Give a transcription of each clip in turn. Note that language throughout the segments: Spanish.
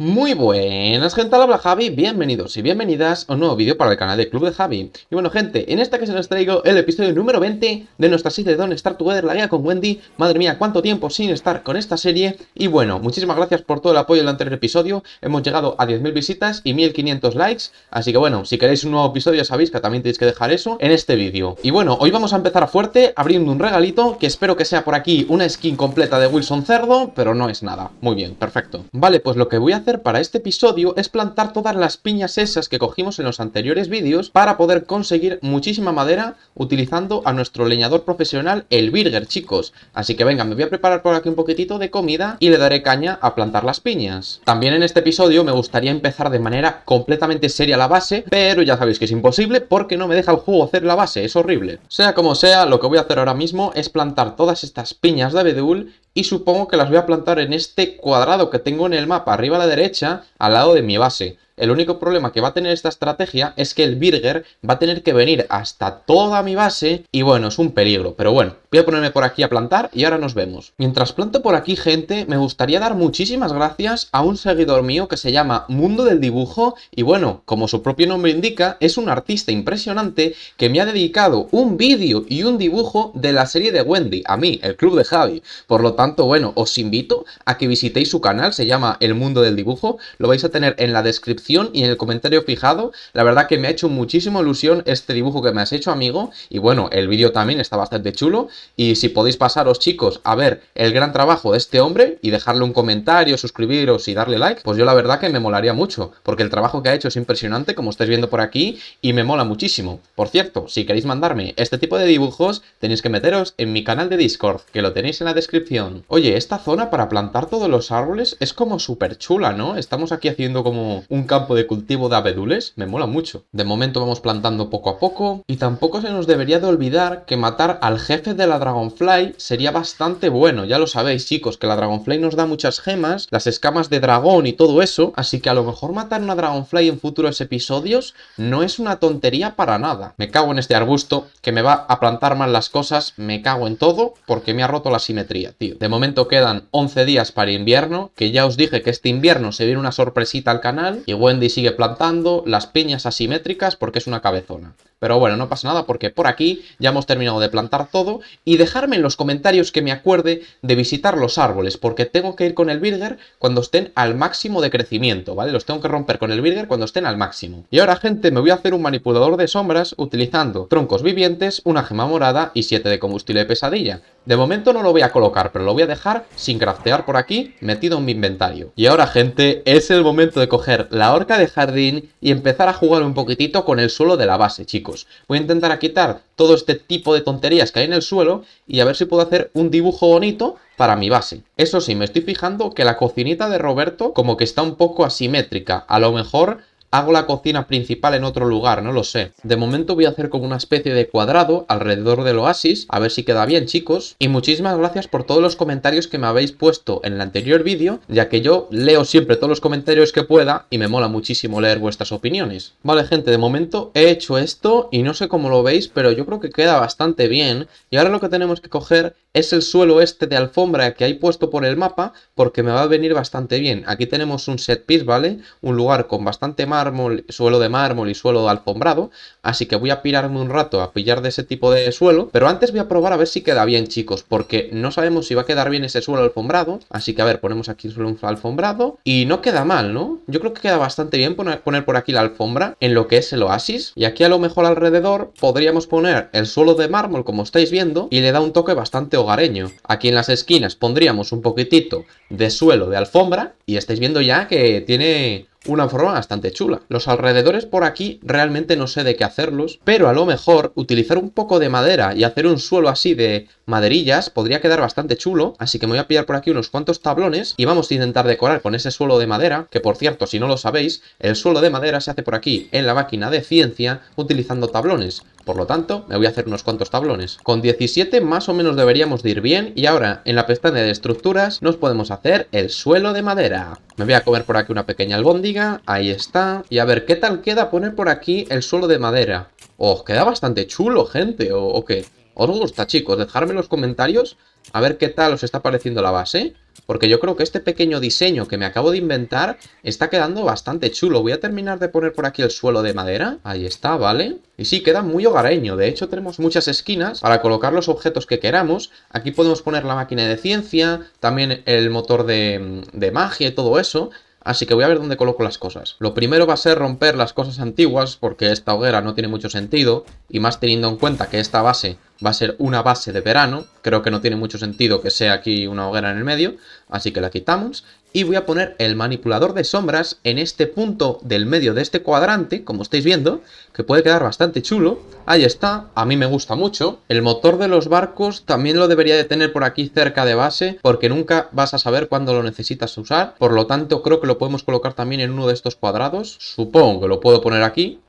Muy buenas gente, habla Javi, bienvenidos y bienvenidas a un nuevo vídeo para el canal de Club de Javi Y bueno gente, en esta que se nos traigo el episodio número 20 de nuestra serie de Don't Star Together, la guía con Wendy Madre mía, cuánto tiempo sin estar con esta serie Y bueno, muchísimas gracias por todo el apoyo del anterior episodio Hemos llegado a 10.000 visitas y 1.500 likes Así que bueno, si queréis un nuevo episodio ya sabéis que también tenéis que dejar eso en este vídeo Y bueno, hoy vamos a empezar fuerte abriendo un regalito Que espero que sea por aquí una skin completa de Wilson Cerdo, pero no es nada Muy bien, perfecto Vale, pues lo que voy a hacer para este episodio es plantar todas las piñas esas que cogimos en los anteriores vídeos para poder conseguir muchísima madera utilizando a nuestro leñador profesional, el Birger, chicos. Así que venga, me voy a preparar por aquí un poquitito de comida y le daré caña a plantar las piñas. También en este episodio me gustaría empezar de manera completamente seria la base, pero ya sabéis que es imposible porque no me deja el juego hacer la base, es horrible. Sea como sea, lo que voy a hacer ahora mismo es plantar todas estas piñas de abedul y supongo que las voy a plantar en este cuadrado que tengo en el mapa arriba a la derecha al lado de mi base. El único problema que va a tener esta estrategia es que el Birger va a tener que venir hasta toda mi base y bueno, es un peligro. Pero bueno, voy a ponerme por aquí a plantar y ahora nos vemos. Mientras planto por aquí, gente, me gustaría dar muchísimas gracias a un seguidor mío que se llama Mundo del Dibujo y bueno, como su propio nombre indica, es un artista impresionante que me ha dedicado un vídeo y un dibujo de la serie de Wendy, a mí, el club de Javi. Por lo tanto, bueno, os invito a que visitéis su canal, se llama El Mundo del Dibujo, lo vais a tener en la descripción y en el comentario fijado. La verdad que me ha hecho muchísima ilusión este dibujo que me has hecho, amigo. Y bueno, el vídeo también está bastante chulo. Y si podéis pasaros, chicos, a ver el gran trabajo de este hombre y dejarle un comentario, suscribiros y darle like, pues yo la verdad que me molaría mucho, porque el trabajo que ha hecho es impresionante, como estáis viendo por aquí, y me mola muchísimo. Por cierto, si queréis mandarme este tipo de dibujos, tenéis que meteros en mi canal de Discord, que lo tenéis en la descripción. Oye, esta zona para plantar todos los árboles es como súper chula, ¿no? Estamos aquí haciendo como un campo de cultivo de abedules, me mola mucho. De momento vamos plantando poco a poco, y tampoco se nos debería de olvidar que matar al jefe de la Dragonfly sería bastante bueno, ya lo sabéis chicos, que la Dragonfly nos da muchas gemas, las escamas de dragón y todo eso, así que a lo mejor matar una Dragonfly en futuros episodios no es una tontería para nada. Me cago en este arbusto, que me va a plantar mal las cosas, me cago en todo, porque me ha roto la simetría, tío. De momento quedan 11 días para invierno, que ya os dije que este invierno se viene una sorpresita al canal, y Wendy sigue plantando, las piñas asimétricas porque es una cabezona. Pero bueno, no pasa nada porque por aquí ya hemos terminado de plantar todo y dejarme en los comentarios que me acuerde de visitar los árboles porque tengo que ir con el birger cuando estén al máximo de crecimiento, ¿vale? Los tengo que romper con el birger cuando estén al máximo. Y ahora, gente, me voy a hacer un manipulador de sombras utilizando troncos vivientes, una gema morada y siete de combustible pesadilla. De momento no lo voy a colocar, pero lo voy a dejar sin craftear por aquí metido en mi inventario. Y ahora, gente, es el momento de coger la de jardín y empezar a jugar un poquitito con el suelo de la base, chicos. Voy a intentar a quitar todo este tipo de tonterías que hay en el suelo y a ver si puedo hacer un dibujo bonito para mi base. Eso sí, me estoy fijando que la cocinita de Roberto como que está un poco asimétrica. A lo mejor hago la cocina principal en otro lugar, no lo sé. De momento voy a hacer como una especie de cuadrado alrededor del oasis, a ver si queda bien chicos. Y muchísimas gracias por todos los comentarios que me habéis puesto en el anterior vídeo, ya que yo leo siempre todos los comentarios que pueda y me mola muchísimo leer vuestras opiniones. Vale gente, de momento he hecho esto y no sé cómo lo veis, pero yo creo que queda bastante bien. Y ahora lo que tenemos que coger es el suelo este de alfombra que hay puesto por el mapa, porque me va a venir bastante bien. Aquí tenemos un set piece, ¿vale? Un lugar con bastante más suelo de mármol y suelo de alfombrado, así que voy a pirarme un rato a pillar de ese tipo de suelo, pero antes voy a probar a ver si queda bien, chicos, porque no sabemos si va a quedar bien ese suelo alfombrado, así que a ver, ponemos aquí el suelo alfombrado y no queda mal, ¿no? Yo creo que queda bastante bien poner, poner por aquí la alfombra en lo que es el oasis, y aquí a lo mejor alrededor podríamos poner el suelo de mármol, como estáis viendo, y le da un toque bastante hogareño. Aquí en las esquinas pondríamos un poquitito de suelo de alfombra, y estáis viendo ya que tiene una forma bastante chula. Los alrededores por aquí realmente no sé de qué hacerlos, pero a lo mejor utilizar un poco de madera y hacer un suelo así de maderillas podría quedar bastante chulo, así que me voy a pillar por aquí unos cuantos tablones y vamos a intentar decorar con ese suelo de madera, que por cierto, si no lo sabéis, el suelo de madera se hace por aquí en la máquina de ciencia utilizando tablones, por lo tanto, me voy a hacer unos cuantos tablones. Con 17 más o menos deberíamos de ir bien y ahora en la pestaña de estructuras nos podemos hacer el suelo de madera. Me voy a comer por aquí una pequeña albóndiga, ahí está. Y a ver, ¿qué tal queda poner por aquí el suelo de madera? Oh, queda bastante chulo, gente, ¿o, o qué? ¿Os gusta, chicos? Dejadme en los comentarios a ver qué tal os está pareciendo la base. Porque yo creo que este pequeño diseño que me acabo de inventar está quedando bastante chulo. Voy a terminar de poner por aquí el suelo de madera. Ahí está, ¿vale? Y sí, queda muy hogareño. De hecho, tenemos muchas esquinas para colocar los objetos que queramos. Aquí podemos poner la máquina de ciencia, también el motor de, de magia y todo eso. Así que voy a ver dónde coloco las cosas. Lo primero va a ser romper las cosas antiguas, porque esta hoguera no tiene mucho sentido, y más teniendo en cuenta que esta base va a ser una base de verano, creo que no tiene mucho sentido que sea aquí una hoguera en el medio, así que la quitamos y voy a poner el manipulador de sombras en este punto del medio de este cuadrante, como estáis viendo, que puede quedar bastante chulo. Ahí está, a mí me gusta mucho. El motor de los barcos también lo debería de tener por aquí cerca de base, porque nunca vas a saber cuándo lo necesitas usar. Por lo tanto, creo que lo podemos colocar también en uno de estos cuadrados. Supongo que lo puedo poner aquí.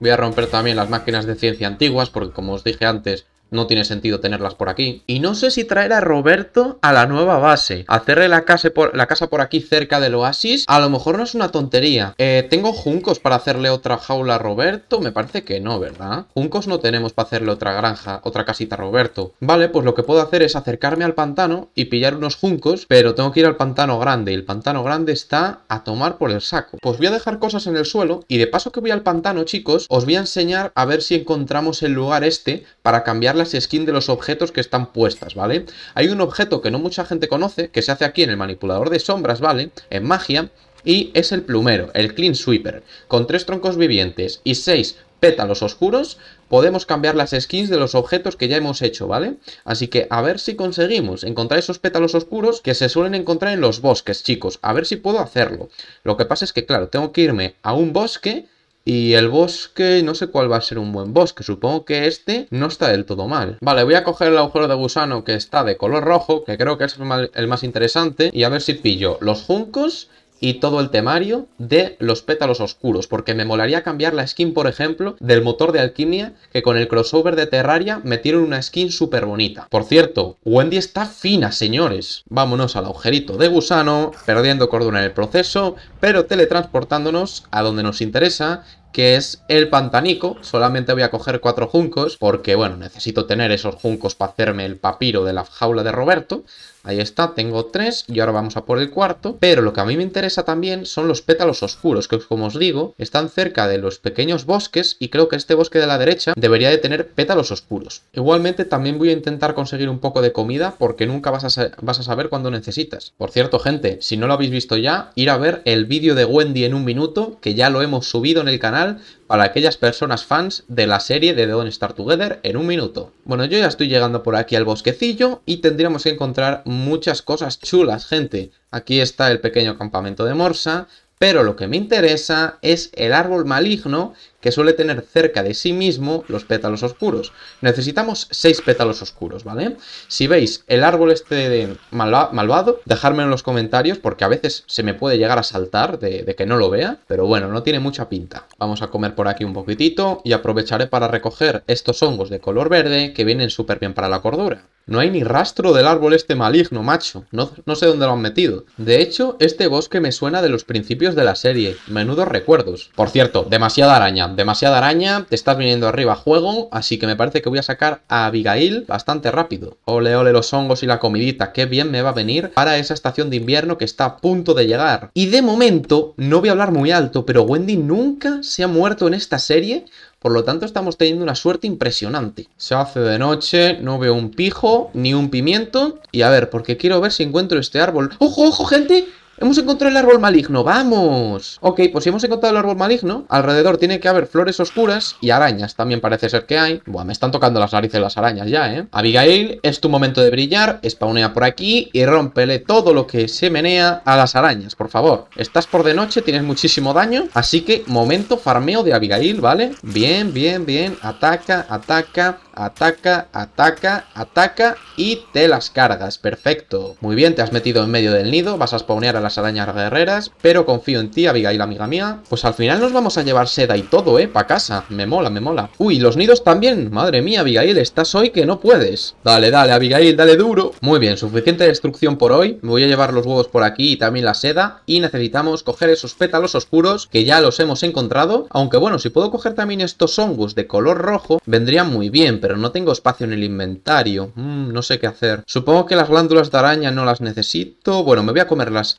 Voy a romper también las máquinas de ciencia antiguas, porque como os dije antes, no tiene sentido tenerlas por aquí. Y no sé si traer a Roberto a la nueva base, hacerle la casa por, la casa por aquí cerca del oasis, a lo mejor no es una tontería. Eh, ¿Tengo juncos para hacerle otra jaula a Roberto? Me parece que no, ¿verdad? Juncos no tenemos para hacerle otra granja, otra casita a Roberto. Vale, pues lo que puedo hacer es acercarme al pantano y pillar unos juncos, pero tengo que ir al pantano grande y el pantano grande está a tomar por el saco. Pues voy a dejar cosas en el suelo y de paso que voy al pantano, chicos, os voy a enseñar a ver si encontramos el lugar este para cambiar las skins de los objetos que están puestas, ¿vale? Hay un objeto que no mucha gente conoce, que se hace aquí en el manipulador de sombras, ¿vale? En magia, y es el plumero, el Clean Sweeper. Con tres troncos vivientes y seis pétalos oscuros, podemos cambiar las skins de los objetos que ya hemos hecho, ¿vale? Así que a ver si conseguimos encontrar esos pétalos oscuros que se suelen encontrar en los bosques, chicos. A ver si puedo hacerlo. Lo que pasa es que, claro, tengo que irme a un bosque y el bosque, no sé cuál va a ser un buen bosque. Supongo que este no está del todo mal. Vale, voy a coger el agujero de gusano que está de color rojo, que creo que es el más interesante. Y a ver si pillo los juncos y todo el temario de los pétalos oscuros, porque me molaría cambiar la skin, por ejemplo, del motor de alquimia, que con el crossover de Terraria metieron una skin súper bonita. Por cierto, Wendy está fina, señores. Vámonos al agujerito de gusano, perdiendo cordón en el proceso, pero teletransportándonos a donde nos interesa, que es el pantanico. Solamente voy a coger cuatro juncos porque, bueno, necesito tener esos juncos para hacerme el papiro de la jaula de Roberto. Ahí está, tengo tres y ahora vamos a por el cuarto. Pero lo que a mí me interesa también son los pétalos oscuros, que como os digo, están cerca de los pequeños bosques y creo que este bosque de la derecha debería de tener pétalos oscuros. Igualmente también voy a intentar conseguir un poco de comida porque nunca vas a, vas a saber cuándo necesitas. Por cierto, gente, si no lo habéis visto ya, ir a ver el vídeo de Wendy en un minuto, que ya lo hemos subido en el canal, para aquellas personas fans de la serie de Don't Star Together en un minuto. Bueno, yo ya estoy llegando por aquí al bosquecillo y tendríamos que encontrar muchas cosas chulas, gente. Aquí está el pequeño campamento de Morsa, pero lo que me interesa es el árbol maligno que suele tener cerca de sí mismo los pétalos oscuros. Necesitamos 6 pétalos oscuros, ¿vale? Si veis el árbol este malvado, dejadme en los comentarios porque a veces se me puede llegar a saltar de, de, que no lo vea, pero bueno, no tiene mucha pinta. Vamos a comer por aquí un poquitito y aprovecharé para recoger estos hongos de color verde que vienen súper bien para la cordura. No hay ni rastro del árbol este maligno, macho. No, no, sé dónde lo han metido. De hecho, este bosque me suena de los principios de la serie. Menudos recuerdos. Por cierto, demasiada araña. Demasiada araña. Te estás viniendo arriba a juego. Así que me parece que voy a sacar a Abigail bastante rápido. Ole, ole los hongos y la comidita. Qué bien me va a venir para esa estación de invierno que está a punto de llegar. Y de momento, no voy a hablar muy alto, pero Wendy nunca se ha muerto en esta serie por lo tanto, estamos teniendo una suerte impresionante. Se hace de noche, no veo un pijo, ni un pimiento. Y a ver, porque quiero ver si encuentro este árbol. ¡Ojo, ojo, gente! Hemos encontrado el árbol maligno, ¡vamos! Ok, pues si hemos encontrado el árbol maligno, alrededor tiene que haber flores oscuras y arañas. También parece ser que hay. Buah, me están tocando las narices las arañas ya, ¿eh? Abigail, es tu momento de brillar. Spawnea por aquí y rómpele todo lo que se menea a las arañas, por favor. Estás por de noche, tienes muchísimo daño. Así que momento farmeo de Abigail, ¿vale? Bien, bien, bien. Ataca, ataca ataca, ataca, ataca y te las cargas. Perfecto. Muy bien, te has metido en medio del nido, vas a spawnear a las arañas guerreras, pero confío en ti, Abigail, amiga mía. Pues al final nos vamos a llevar seda y todo, ¿eh? Para casa. Me mola, me mola. Uy, los nidos también. Madre mía, Abigail, estás hoy que no puedes. Dale, dale, Abigail, dale duro. Muy bien, suficiente destrucción por hoy. Me voy a llevar los huevos por aquí y también la seda. Y necesitamos coger esos pétalos oscuros que ya los hemos encontrado. Aunque bueno, si puedo coger también estos hongos de color rojo, vendrían muy bien, pero no tengo espacio en el inventario. Mm, no sé qué hacer. Supongo que las glándulas de araña no las necesito. Bueno, me voy a comer las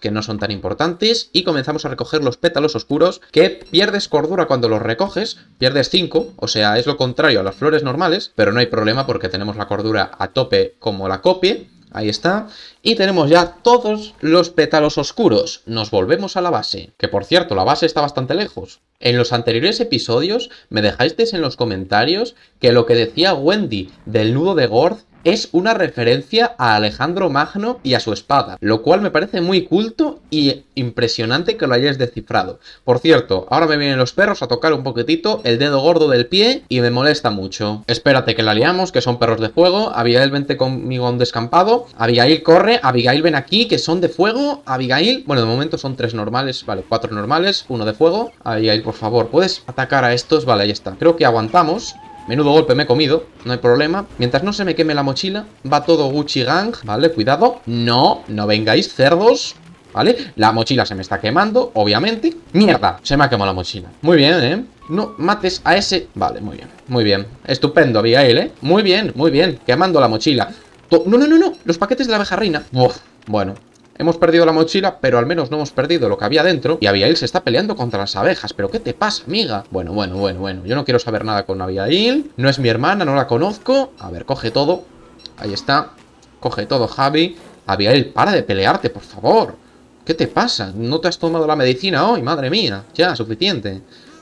que no son tan importantes, y comenzamos a recoger los pétalos oscuros, que pierdes cordura cuando los recoges, pierdes 5, o sea, es lo contrario a las flores normales, pero no hay problema porque tenemos la cordura a tope como la copie, Ahí está. Y tenemos ya todos los pétalos oscuros. Nos volvemos a la base. Que por cierto, la base está bastante lejos. En los anteriores episodios me dejasteis en los comentarios que lo que decía Wendy del nudo de Gorth es una referencia a Alejandro Magno y a su espada, lo cual me parece muy culto y impresionante que lo hayáis descifrado. Por cierto, ahora me vienen los perros a tocar un poquitito el dedo gordo del pie y me molesta mucho. Espérate que la liamos, que son perros de fuego, Abigail vente conmigo a un descampado, Abigail corre, Abigail ven aquí, que son de fuego, Abigail, bueno, de momento son tres normales, vale, cuatro normales, uno de fuego, Abigail, por favor, ¿puedes atacar a estos? Vale, ahí está. Creo que aguantamos. Menudo golpe me he comido, no hay problema. Mientras no se me queme la mochila, va todo Gucci Gang, ¿vale? Cuidado. No, no vengáis, cerdos. ¿Vale? La mochila se me está quemando, obviamente. ¡Mierda! Se me ha quemado la mochila. Muy bien, ¿eh? No mates a ese... Vale, muy bien, muy bien. Estupendo, Abigail, ¿eh? Muy bien, muy bien. Quemando la mochila. No, no, no, no. Los paquetes de la abeja reina. bueno, Hemos perdido la mochila, pero al menos no hemos perdido lo que había dentro. Y Abigail se está peleando contra las abejas. ¿Pero qué te pasa, amiga? Bueno, bueno, bueno, bueno. Yo no quiero saber nada con Abigail. No es mi hermana, no la conozco. A ver, coge todo. Ahí está. Coge todo, Javi. Abigail, para de pelearte, por favor. ¿Qué te pasa? ¿No te has tomado la medicina hoy? Madre mía. Ya, suficiente.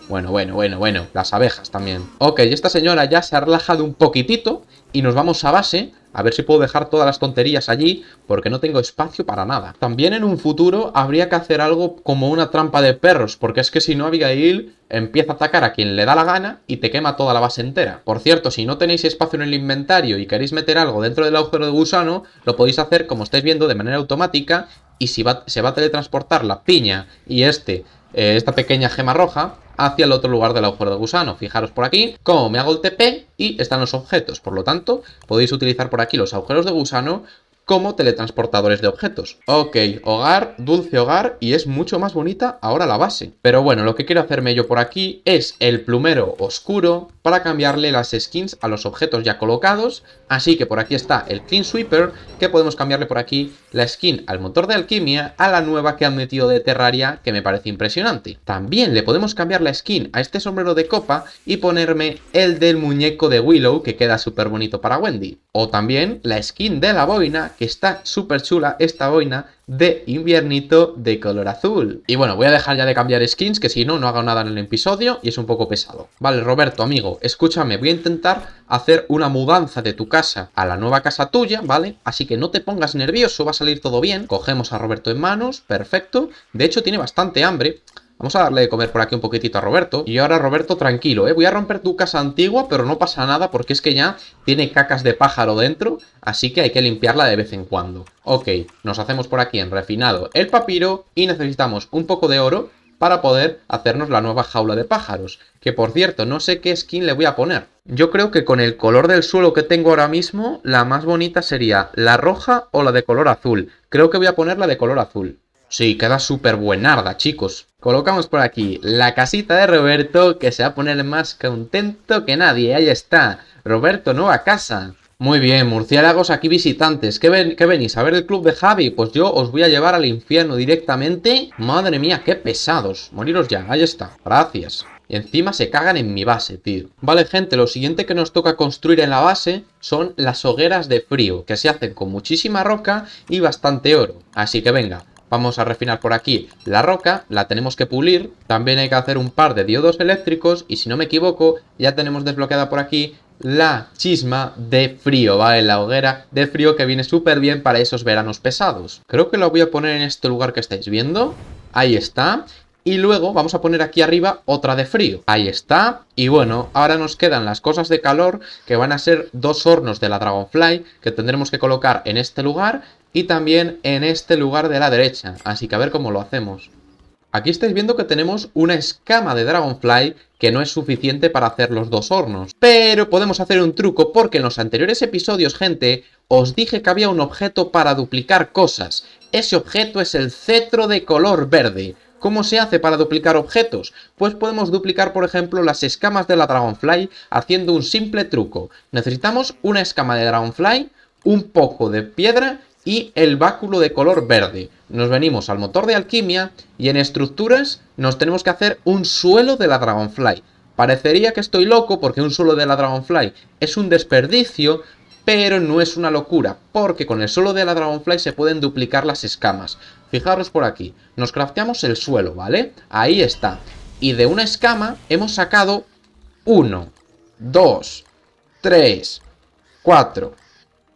Bueno, bueno, bueno, bueno, las abejas también. Ok, esta señora ya se ha relajado un poquitito y nos vamos a base a ver si puedo dejar todas las tonterías allí, porque no tengo espacio para nada. También en un futuro habría que hacer algo como una trampa de perros, porque es que si no Abigail empieza a atacar a quien le da la gana y te quema toda la base entera. Por cierto, si no tenéis espacio en el inventario y queréis meter algo dentro del agujero de gusano, lo podéis hacer como estáis viendo de manera automática, y si se va a teletransportar la piña y este, eh, esta pequeña gema roja, hacia el otro lugar del agujero de gusano. Fijaros por aquí como me hago el TP y están los objetos. Por lo tanto, podéis utilizar por aquí los agujeros de gusano como teletransportadores de objetos. Ok, hogar, dulce hogar y es mucho más bonita ahora la base. Pero bueno, lo que quiero hacerme yo por aquí es el plumero oscuro para cambiarle las skins a los objetos ya colocados. Así que por aquí está el Clean Sweeper, que podemos cambiarle por aquí la skin al motor de alquimia a la nueva que han metido de Terraria, que me parece impresionante. También le podemos cambiar la skin a este sombrero de copa y ponerme el del muñeco de Willow, que queda súper bonito para Wendy. O también la skin de la boina, que está súper chula esta boina de inviernito de color azul. Y bueno, voy a dejar ya de cambiar skins, que si no, no hago nada en el episodio y es un poco pesado. Vale, Roberto, amigo, escúchame, voy a intentar hacer una mudanza de tu casa a la nueva casa tuya, ¿vale? Así que no te pongas nervioso, va a salir todo bien. Cogemos a Roberto en manos, perfecto. De hecho, tiene bastante hambre, Vamos a darle de comer por aquí un poquitito a Roberto. Y ahora, Roberto, tranquilo, ¿eh? Voy a romper tu casa antigua, pero no pasa nada porque es que ya tiene cacas de pájaro dentro, así que hay que limpiarla de vez en cuando. Ok, nos hacemos por aquí en refinado el papiro y necesitamos un poco de oro para poder hacernos la nueva jaula de pájaros. Que por cierto, no sé qué skin le voy a poner. Yo creo que con el color del suelo que tengo ahora mismo, la más bonita sería la roja o la de color azul. Creo que voy a poner la de color azul. Sí, queda súper buenarda, chicos. Colocamos por aquí la casita de Roberto, que se va a poner más contento que nadie. Ahí está. Roberto, nueva casa. Muy bien, murciélagos aquí visitantes. ¿Qué, ven, venís? ¿A ver el club de Javi? Pues yo os voy a llevar al infierno directamente. Madre mía, qué pesados. Moriros ya, ahí está. Gracias. Y encima se cagan en mi base, tío. Vale, gente, lo siguiente que nos toca construir en la base son las hogueras de frío, que se hacen con muchísima roca y bastante oro. Así que venga, Vamos a refinar por aquí la roca, la tenemos que pulir. También hay que hacer un par de diodos eléctricos y si no me equivoco ya tenemos desbloqueada por aquí la chisma de frío, ¿vale? La hoguera de frío que viene súper bien para esos veranos pesados. Creo que la voy a poner en este lugar que estáis viendo. Ahí está. Y luego vamos a poner aquí arriba otra de frío. Ahí está. Y bueno, ahora nos quedan las cosas de calor que van a ser dos hornos de la Dragonfly que tendremos que colocar en este lugar y también en este lugar de la derecha, así que a ver cómo lo hacemos. Aquí estáis viendo que tenemos una escama de Dragonfly que no es suficiente para hacer los dos hornos. Pero podemos hacer un truco porque en los anteriores episodios, gente, os dije que había un objeto para duplicar cosas. Ese objeto es el cetro de color verde. ¿Cómo se hace para duplicar objetos? Pues podemos duplicar, por ejemplo, las escamas de la Dragonfly haciendo un simple truco. Necesitamos una escama de Dragonfly, un poco de piedra y el báculo de color verde. Nos venimos al motor de alquimia y en estructuras nos tenemos que hacer un suelo de la Dragonfly. Parecería que estoy loco porque un suelo de la Dragonfly es un desperdicio, pero no es una locura, porque con el suelo de la Dragonfly se pueden duplicar las escamas. Fijaros por aquí, nos crafteamos el suelo, ¿vale? Ahí está. Y de una escama hemos sacado 1, 2, 3, 4,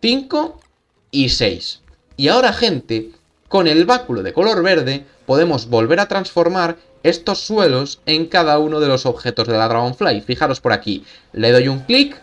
5 y 6. Y ahora gente, con el báculo de color verde podemos volver a transformar estos suelos en cada uno de los objetos de la Dragonfly. Fijaros por aquí, le doy un clic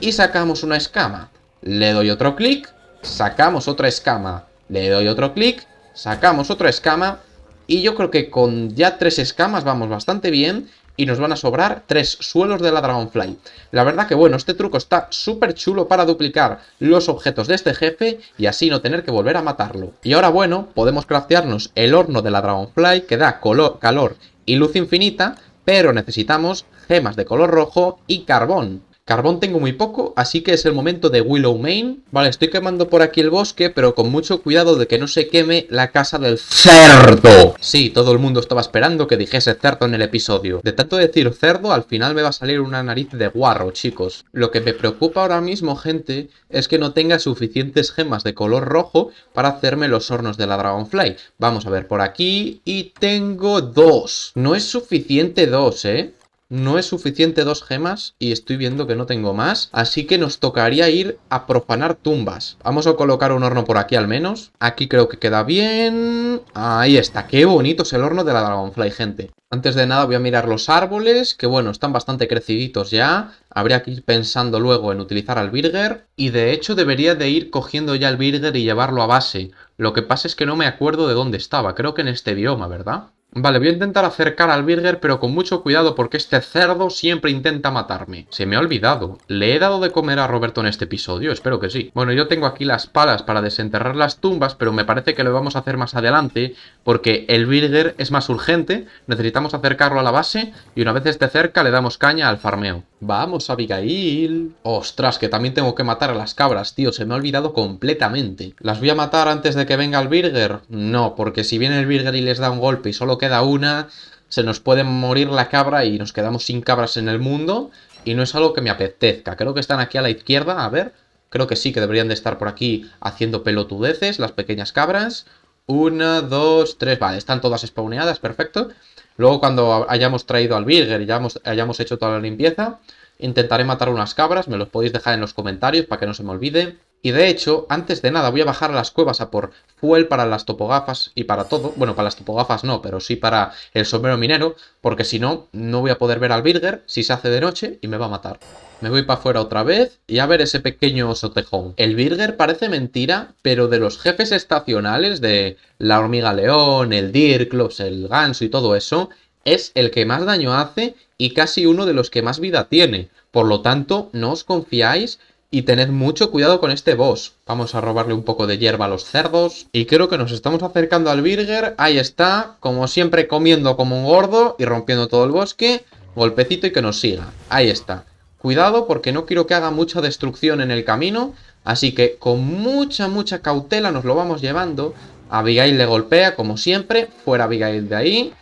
y sacamos una escama. Le doy otro clic, sacamos otra escama. Le doy otro clic, sacamos otra escama. Y yo creo que con ya tres escamas vamos bastante bien y nos van a sobrar tres suelos de la Dragonfly. La verdad que bueno, este truco está súper chulo para duplicar los objetos de este jefe y así no tener que volver a matarlo. Y ahora bueno, podemos craftearnos el horno de la Dragonfly que da calor y luz infinita, pero necesitamos gemas de color rojo y carbón Carbón tengo muy poco, así que es el momento de Willow Main. Vale, estoy quemando por aquí el bosque, pero con mucho cuidado de que no se queme la casa del cerdo. Sí, todo el mundo estaba esperando que dijese cerdo en el episodio. De tanto decir cerdo, al final me va a salir una nariz de guarro, chicos. Lo que me preocupa ahora mismo, gente, es que no tenga suficientes gemas de color rojo para hacerme los hornos de la Dragonfly. Vamos a ver por aquí, y tengo dos. No es suficiente dos, ¿eh? No es suficiente dos gemas y estoy viendo que no tengo más. Así que nos tocaría ir a profanar tumbas. Vamos a colocar un horno por aquí al menos. Aquí creo que queda bien. Ahí está. Qué bonito es el horno de la Dragonfly, gente. Antes de nada voy a mirar los árboles, que bueno, están bastante creciditos ya. Habría que ir pensando luego en utilizar al Birger. Y de hecho debería de ir cogiendo ya el Birger y llevarlo a base. Lo que pasa es que no me acuerdo de dónde estaba. Creo que en este bioma, ¿verdad? Vale, voy a intentar acercar al Birger, pero con mucho cuidado porque este cerdo siempre intenta matarme. Se me ha olvidado. ¿Le he dado de comer a Roberto en este episodio? Espero que sí. Bueno, yo tengo aquí las palas para desenterrar las tumbas, pero me parece que lo vamos a hacer más adelante porque el Birger es más urgente. Necesitamos acercarlo a la base y una vez esté cerca le damos caña al farmeo. ¡Vamos, Abigail! ¡Ostras, que también tengo que matar a las cabras, tío! Se me ha olvidado completamente. ¿Las voy a matar antes de que venga el Birger? No, porque si viene el Birger y les da un golpe y solo queda una, se nos puede morir la cabra y nos quedamos sin cabras en el mundo. Y no es algo que me apetezca. Creo que están aquí a la izquierda, a ver. Creo que sí, que deberían de estar por aquí haciendo pelotudeces, las pequeñas cabras. Una, dos, tres, vale, están todas spawneadas, perfecto. Luego cuando hayamos traído al birger y hayamos, hayamos hecho toda la limpieza, intentaré matar unas cabras, me los podéis dejar en los comentarios para que no se me olvide. Y de hecho, antes de nada voy a bajar a las cuevas a por fuel para las topogafas y para todo. Bueno, para las topogafas no, pero sí para el sombrero minero, porque si no, no voy a poder ver al Birger si se hace de noche y me va a matar. Me voy para afuera otra vez y a ver ese pequeño sotejón. El Birger parece mentira, pero de los jefes estacionales de la hormiga león, el Dirklops, el ganso y todo eso, es el que más daño hace y casi uno de los que más vida tiene. Por lo tanto, no os confiáis y tened mucho cuidado con este boss. Vamos a robarle un poco de hierba a los cerdos. Y creo que nos estamos acercando al Birger. Ahí está, como siempre comiendo como un gordo y rompiendo todo el bosque. Golpecito y que nos siga. Ahí está. Cuidado porque no quiero que haga mucha destrucción en el camino. Así que con mucha, mucha cautela nos lo vamos llevando. A Abigail le golpea, como siempre. Fuera Abigail de ahí.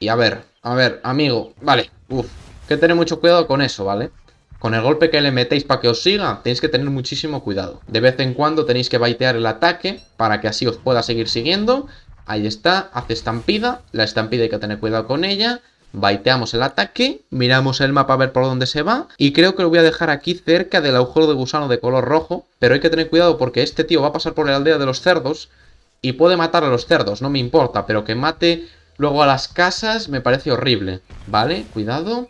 Y a ver, a ver, amigo. Vale, uff. Que tener mucho cuidado con eso, ¿vale? vale con el golpe que le metéis para que os siga, tenéis que tener muchísimo cuidado. De vez en cuando tenéis que baitear el ataque para que así os pueda seguir siguiendo. Ahí está, hace estampida. La estampida hay que tener cuidado con ella. Baiteamos el ataque, miramos el mapa a ver por dónde se va y creo que lo voy a dejar aquí cerca del agujero de gusano de color rojo, pero hay que tener cuidado porque este tío va a pasar por la aldea de los cerdos y puede matar a los cerdos, no me importa, pero que mate luego a las casas me parece horrible, ¿vale? Cuidado,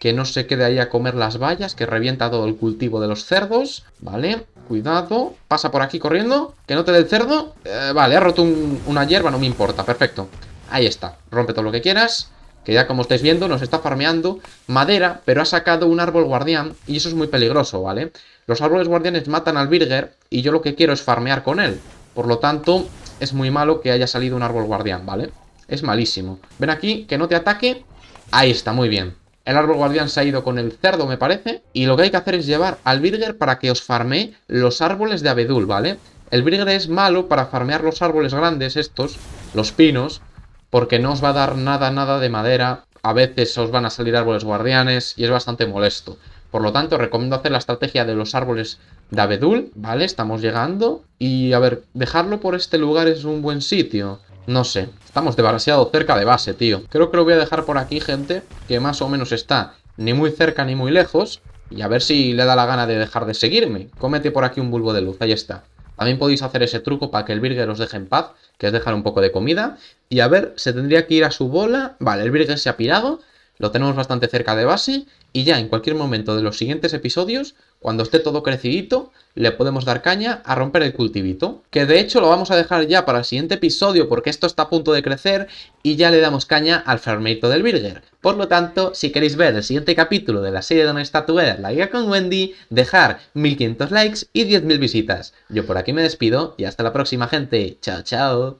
que no se quede ahí a comer las vallas, que revienta todo el cultivo de los cerdos, ¿vale? Cuidado, pasa por aquí corriendo, que no te dé el cerdo. Eh, vale, ha roto una hierba, no me importa, perfecto. Ahí está, rompe todo lo que quieras, que ya como estáis viendo nos está farmeando madera, pero ha sacado un árbol guardián y eso es muy peligroso, ¿vale? Los árboles guardianes matan al Birger y yo lo que quiero es farmear con él. Por lo tanto, es muy malo que haya salido un árbol guardián, ¿vale? Es malísimo. Ven aquí, que no te ataque. Ahí está, muy bien. El árbol guardián se ha ido con el cerdo, me parece. Y lo que hay que hacer es llevar al birger para que os farme los árboles de abedul, ¿vale? El birger es malo para farmear los árboles grandes estos, los pinos, porque no os va a dar nada, nada de madera. A veces os van a salir árboles guardianes y es bastante molesto. Por lo tanto, recomiendo hacer la estrategia de los árboles de abedul, ¿vale? Estamos llegando. Y a ver, dejarlo por este lugar es un buen sitio. No sé, estamos demasiado cerca de base, tío. Creo que lo voy a dejar por aquí, gente, que más o menos está ni muy cerca ni muy lejos. Y a ver si le da la gana de dejar de seguirme. Cómete por aquí un bulbo de luz, ahí está. También podéis hacer ese truco para que el virgen os deje en paz, que es dejar un poco de comida. Y a ver, se tendría que ir a su bola. Vale, el virgen se ha pirado, lo tenemos bastante cerca de base. Y ya en cualquier momento de los siguientes episodios cuando esté todo crecidito, le podemos dar caña a romper el cultivito. Que de hecho lo vamos a dejar ya para el siguiente episodio porque esto está a punto de crecer y ya le damos caña al fermento del Birger. Por lo tanto, si queréis ver el siguiente capítulo de la serie de una Together, la guía con Wendy, dejar 1500 likes y 10.000 visitas. Yo por aquí me despido y hasta la próxima gente. Chao, chao.